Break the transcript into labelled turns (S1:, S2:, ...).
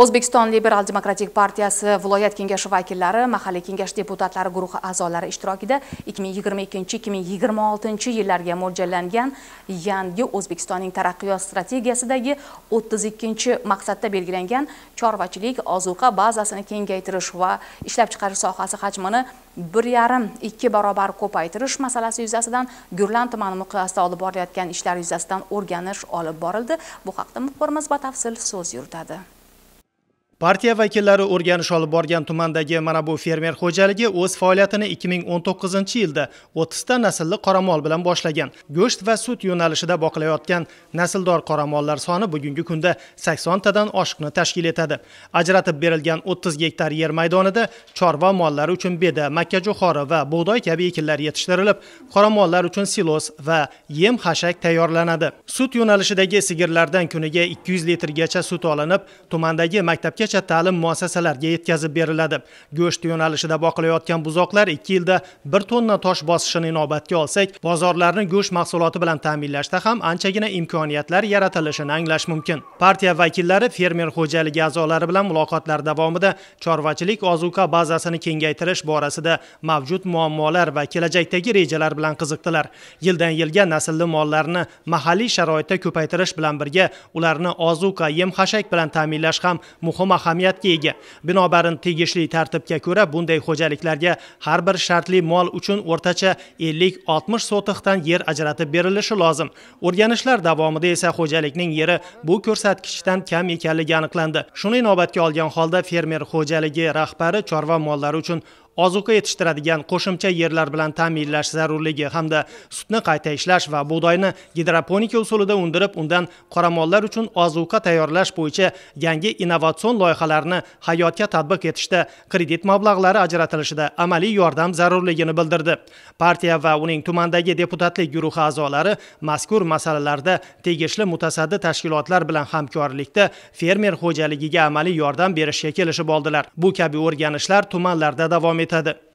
S1: o'zbekiston liberal demokratik partiyasi viloyat kengashi vakillari mahalliy kengash deputatlari guruhi a'zolari ishtirokida 2022-2026 yillarga mo'ljallangan yangi o'zbekistonning taraqqiyot strategiyasidagi 32 maqsadda belgilangan chorvachilik ozuqa bazasini kengaytirish va ishlab chiqarish sohasi hajmini bir yarim ikki barobar ko'paytirish masalasi yuzasidan gurlan tumani miqyosida olib borilayotgan ishlar yuzasidan o'rganish olib borildi bu haqda muxbirimiz batafsil so'z yuritadi
S2: partiya vakillari o'rganish olib borgan tumandagi mana bu fermer xo'jaligi o'z faoliyatini 2019 yilda 30 ta naslli qoramol bilan boshlagan go'sht va sut yo'nalishida boqilayotgan nasldor qoramollar soni bugungi kunda 80 tadan oshiqni tashkil etadi ajratib berilgan 30 gektar yer maydonida chorva mollari uchun beda makkajo'xori va bug'doy kabi ekinlar yetishtirilib qoramollar uchun silos va yem hashak tayyorlanadi sut yo'nalishidagi sigirlardan kuniga 200 litrgacha sut olinib tumandagi maktabga boshlagangacha ta'lim muassasalariga yetkazib beriladi go'sht yo'nalishida boqilayotgan buzoqlar 2 yilda 1 tonna tosh bosishini inobatga olsak bozorlarni go'sht mahsuloti bilan ta'minlashda ham anchagina imkoniyatlar yaratilishini anglash mumkin partiya vakillari fermer xo'jaligi a'zolari bilan muloqotlar davomida chorvachilik ozuqa bazasini kengaytirish borasida mavjud muammolar va kelajakdagi rejalar bilan qiziqdilar yildan yilga naslli mollarni mahalliy sharoitda ko'paytirish bilan birga ularni ozuqa yem xashak bilan ta'minlash ham muhim ahamiyatga ega binobarin tegishli tartibga ko'ra bunday xo'jaliklarga har bir shartli mol uchun o'rtacha 50-60 sotixdan yer ajratib berilishi lozim o'rganishlar davomida esa xo'jalikning yeri bu ko'rsatkichdan kam ekanligi aniqlandi shuni inobatga olgan holda fermer xo'jaligi rahbari chorva mollari uchun ozuqa yetishtiradigan qo'shimcha yerlar bilan ta'minlash zarurligi hamda sutni qayta ishlash va bug'doyni gidroponika usulida undirib undan qoramollar uchun ozuqa tayyorlash bo'yicha yangi innovatsion loyihalarni hayotga tatbiq etishda kredit mablag'lari ajratilishida amaliy yordam zarurligini bildirdi partiya va uning tumandagi deputatlik guruhi a'zolari mazkur masalalarda tegishli mutasaddi tashkilotlar bilan hamkorlikda fermer xo'jaligiga amaliy yordam berishga kelishib oldilar bu kabi o'rganishlar tumanlarda davom etdi كنت هذا